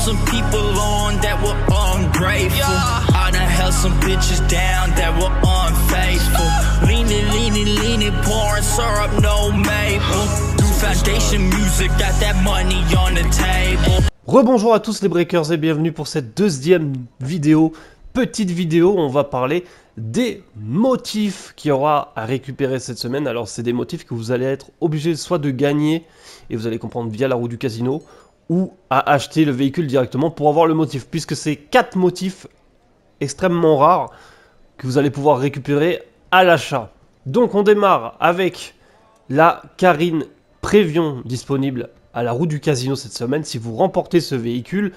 some people Rebonjour à tous les breakers et bienvenue pour cette deuxième vidéo. Petite vidéo, on va parler des motifs qu'il y aura à récupérer cette semaine. Alors c'est des motifs que vous allez être obligé soit de gagner, et vous allez comprendre via la roue du casino, ou à acheter le véhicule directement pour avoir le motif, puisque c'est quatre motifs extrêmement rares que vous allez pouvoir récupérer à l'achat. Donc on démarre avec la Karine Prévion disponible à la roue du casino cette semaine. Si vous remportez ce véhicule,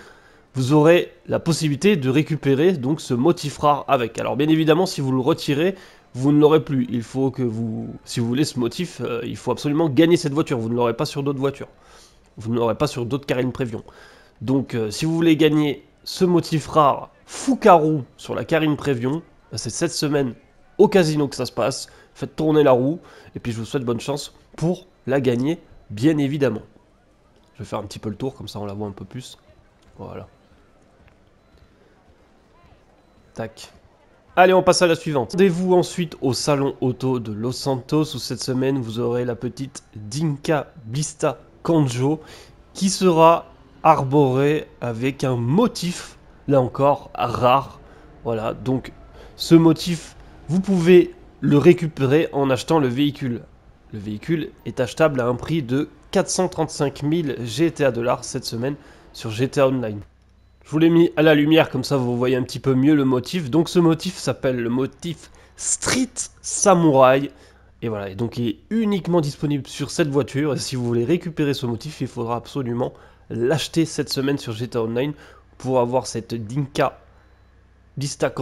vous aurez la possibilité de récupérer donc ce motif rare avec. Alors bien évidemment, si vous le retirez, vous ne l'aurez plus. Il faut que vous, si vous voulez ce motif, euh, il faut absolument gagner cette voiture. Vous ne l'aurez pas sur d'autres voitures vous n'aurez pas sur d'autres Karine Prévion. Donc euh, si vous voulez gagner ce motif rare Foucarou sur la Karine Prévion, bah, c'est cette semaine au casino que ça se passe. Faites tourner la roue et puis je vous souhaite bonne chance pour la gagner, bien évidemment. Je vais faire un petit peu le tour, comme ça on la voit un peu plus. Voilà. Tac. Allez, on passe à la suivante. Rendez-vous ensuite au salon auto de Los Santos où cette semaine vous aurez la petite Dinka Blista qui sera arboré avec un motif, là encore, rare. Voilà, donc ce motif, vous pouvez le récupérer en achetant le véhicule. Le véhicule est achetable à un prix de 435 000 GTA dollars cette semaine sur GTA Online. Je vous l'ai mis à la lumière comme ça vous voyez un petit peu mieux le motif. Donc ce motif s'appelle le motif Street Samurai. Et voilà, et donc il est uniquement disponible sur cette voiture. Et si vous voulez récupérer ce motif, il faudra absolument l'acheter cette semaine sur GTA Online pour avoir cette Dinka Dista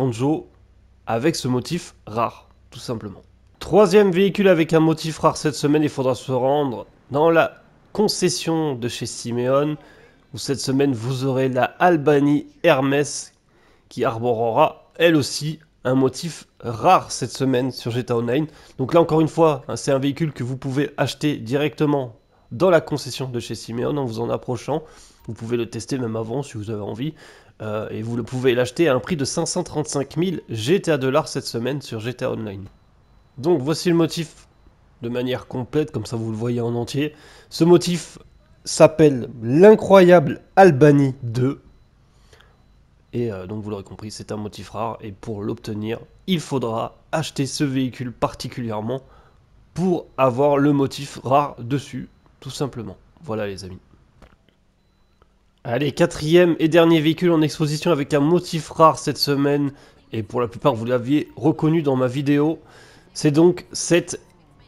avec ce motif rare, tout simplement. Troisième véhicule avec un motif rare cette semaine, il faudra se rendre dans la concession de chez Simeon, où cette semaine vous aurez la Albanie Hermès qui arborera elle aussi un motif rare cette semaine sur GTA Online. Donc là encore une fois, hein, c'est un véhicule que vous pouvez acheter directement dans la concession de chez Simeon en vous en approchant. Vous pouvez le tester même avant si vous avez envie. Euh, et vous le pouvez l'acheter à un prix de 535 000 GTA dollars cette semaine sur GTA Online. Donc voici le motif de manière complète, comme ça vous le voyez en entier. Ce motif s'appelle l'incroyable Albany 2. Et euh, donc vous l'aurez compris, c'est un motif rare. Et pour l'obtenir, il faudra acheter ce véhicule particulièrement pour avoir le motif rare dessus, tout simplement. Voilà les amis. Allez, quatrième et dernier véhicule en exposition avec un motif rare cette semaine. Et pour la plupart, vous l'aviez reconnu dans ma vidéo. C'est donc cette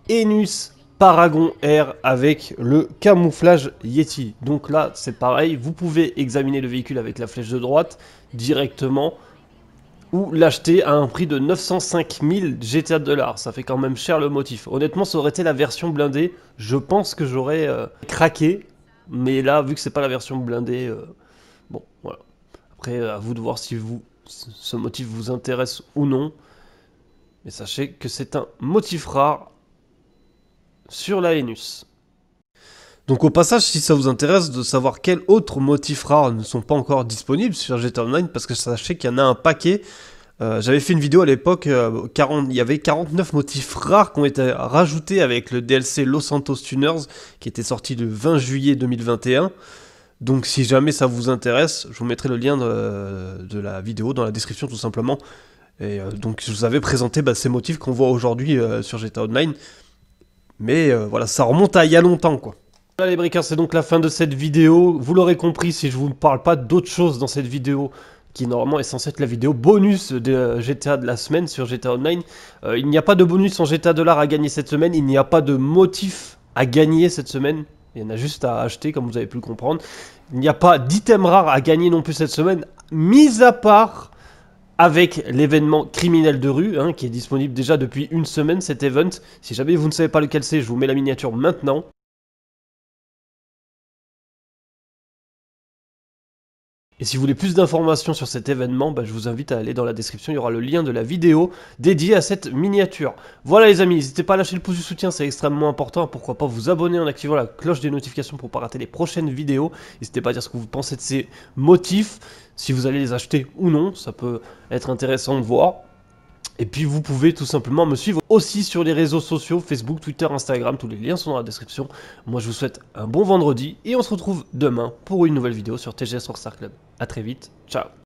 Enus Paragon R avec le camouflage Yeti. Donc là, c'est pareil, vous pouvez examiner le véhicule avec la flèche de droite directement ou l'acheter à un prix de 905 000 GTA dollars. Ça fait quand même cher le motif. Honnêtement, ça aurait été la version blindée. Je pense que j'aurais euh, craqué, mais là, vu que c'est pas la version blindée, euh, bon, voilà. Après, euh, à vous de voir si vous, ce motif vous intéresse ou non. Mais sachez que c'est un motif rare sur la Vénus. Donc au passage, si ça vous intéresse de savoir quels autres motifs rares ne sont pas encore disponibles sur GTA Online, parce que sachez qu'il y en a un paquet. Euh, j'avais fait une vidéo à l'époque, euh, il y avait 49 motifs rares qui ont été rajoutés avec le DLC Los Santos Tuners, qui était sorti le 20 juillet 2021. Donc si jamais ça vous intéresse, je vous mettrai le lien de, la vidéo dans la description tout simplement. Et euh, donc je vous avais présenté bah, ces motifs qu'on voit aujourd'hui sur GTA Online. Mais euh, voilà, ça remonte à il y a longtemps, quoi. Voilà les bricards, c'est donc la fin de cette vidéo. Vous l'aurez compris, si je vous parle pas d'autre chose dans cette vidéo, qui normalement est censée être la vidéo bonus de euh, GTA de la semaine sur GTA Online, euh, il n'y a pas de bonus en GTA l'art à gagner cette semaine, il n'y a pas de motif à gagner cette semaine. Il y en a juste à acheter, comme vous avez pu le comprendre. Il n'y a pas d'item rare à gagner non plus cette semaine, mis à part avec l'événement criminel de rue, hein, qui est disponible déjà depuis une semaine, cet event. Si jamais vous ne savez pas lequel c'est, je vous mets la miniature maintenant. Et si vous voulez plus d'informations sur cet événement, bah, je vous invite à aller dans la description, il y aura le lien de la vidéo dédiée à cette miniature. Voilà les amis, n'hésitez pas à lâcher le pouce du soutien, c'est extrêmement important. Pourquoi pas vous abonner en activant la cloche des notifications pour ne pas rater les prochaines vidéos. N'hésitez pas à dire ce que vous pensez de ces motifs, si vous allez les acheter ou non, ça peut être intéressant de voir. Et puis vous pouvez tout simplement me suivre aussi sur les réseaux sociaux, Facebook, Twitter, Instagram, tous les liens sont dans la description. Moi je vous souhaite un bon vendredi et on se retrouve demain pour une nouvelle vidéo sur TGS Rockstar Club. A très vite, ciao